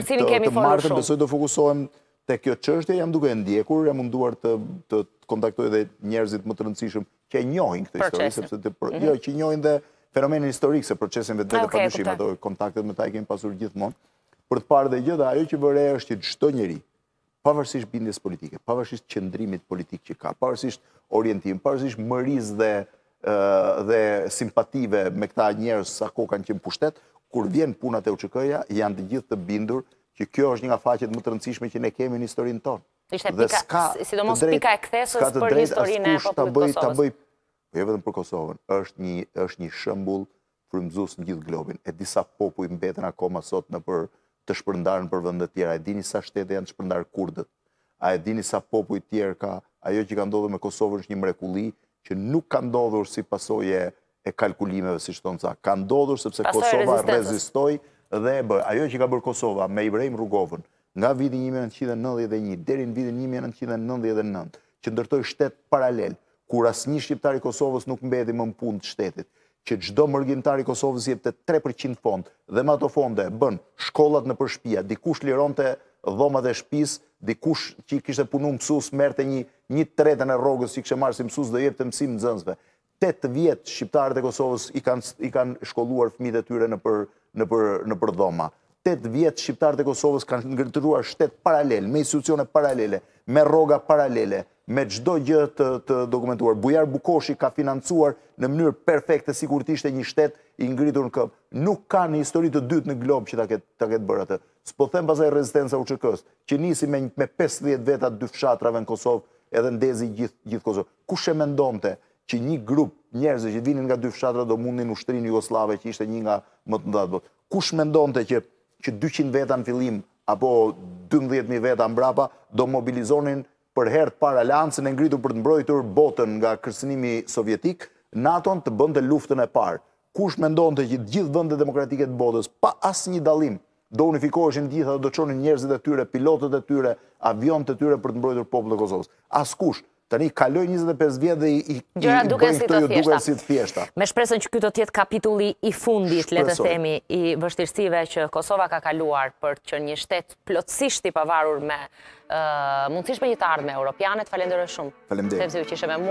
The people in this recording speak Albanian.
të martën, besoj të fokusohem të kjo qështje, jam duke ndjekur, jam munduar të kontaktoj dhe njerëzit më të rëndësishëm që e njohin këtë histori, mhm. jo, që njohin dhe fenomenin historik se procesin vetë dhe ah, përmëshim, ato kontaktet me ta i kemi pasur gjithmonë, për të parë dhe gjitha, ajo që vërre është që të njeri, pavarësisht bindjes politike, pavarësisht qëndrimit politik që ka, pavarësisht orientim, pavarësisht mëriz dhe simpative me këta njerës sa ko kanë qëmë pushtet, kur vjen punat e UÇK-ja, janë të gjithë të bindur që kjo është një nga faqet më të rëndësishme që ne kemi në historinë tonë. Ishte pika, sidomos pika e kthesës për historinë e Kosovës. Ka të bëj ta bëj jo vetëm për Kosovën, është një është një shembull frymëzues në gjithë globin. E disa popull mbeten akoma sot në për të shpërndarën për vëndet tjera, e dini sa shtete janë të shpërndarë kurdët, a e dini sa popu i tjerë ka, ajo që ka ndodhë me Kosovën është një mrekuli, që nuk ka ndodhur si pasoje e kalkulimeve, si shtonë ca, ka ndodhur sepse Kosova rezistoj dhe bë, ajo që ka bërë Kosova me Ibrahim Rugovën, nga vidin 1991 në vidin 1999, që ndërtoj shtetë paralel, kur asni shqiptari Kosovës nuk mbedi më në punë të shtetit, që gjdo mërgjimtari Kosovës jep të 3% fond, dhe ma të fonde bën shkollat në përshpia, dikush liron të dhomat e shpis, dikush që i kishtë punu mësus, merte një tretën e rogës që i marë si mësus dhe jep të mësim në zënzve. 8 vjetë shqiptarët e Kosovës i kanë shkolluar fmitë e tyre në përdoma. 8 vjetë shqiptarët e Kosovës kanë ngërëtëruar shtetë paralel, me institucione paralele, me roga paralele, me gjdo gjë të dokumentuar. Bujar Bukoshi ka financuar në mënyrë perfekte si kur tishtë një shtetë i ngritur në këpë. Nuk ka një histori të dytë në globë që ta ketë bërëtë. Së po them pasaj rezistenca u qëkës, që nisi me 50 vetat dy fshatrave në Kosovë edhe ndezi gjithë Kosovë. Kushe me ndomë të? që një grup njerëzë që vinin nga dy fshatra do mundin ushtrin Jugoslave që ishte një nga më të ndatë botë. Kush me ndonëte që, që 200 veta në fillim apo 12.000 veta në brapa do mobilizonin për hertë para lancën e ngritu për të mbrojtur botën nga kërsinimi sovjetik, NATO-n të luftën e parë. Kush me ndonëte që gjithë vëndet demokratike të botës, pa asë një dalim, do unifikoheshin gjitha dhe do qonin njerëzit e tyre, pilotët e tyre, avion të tyre për të mbrojtur popullë të Kosovës. As kush, Tani kaloj 25 vjetë dhe i bëjnë të ju duke si të thjeshta. Me shpresën që kjo të tjetë kapitulli i fundit, të themi, i vështirësive që Kosova ka kaluar për që një shtetë plotësisht i pavarur me mundësishme një të ardhme europianet, falenderoj shumë. Falenderoj.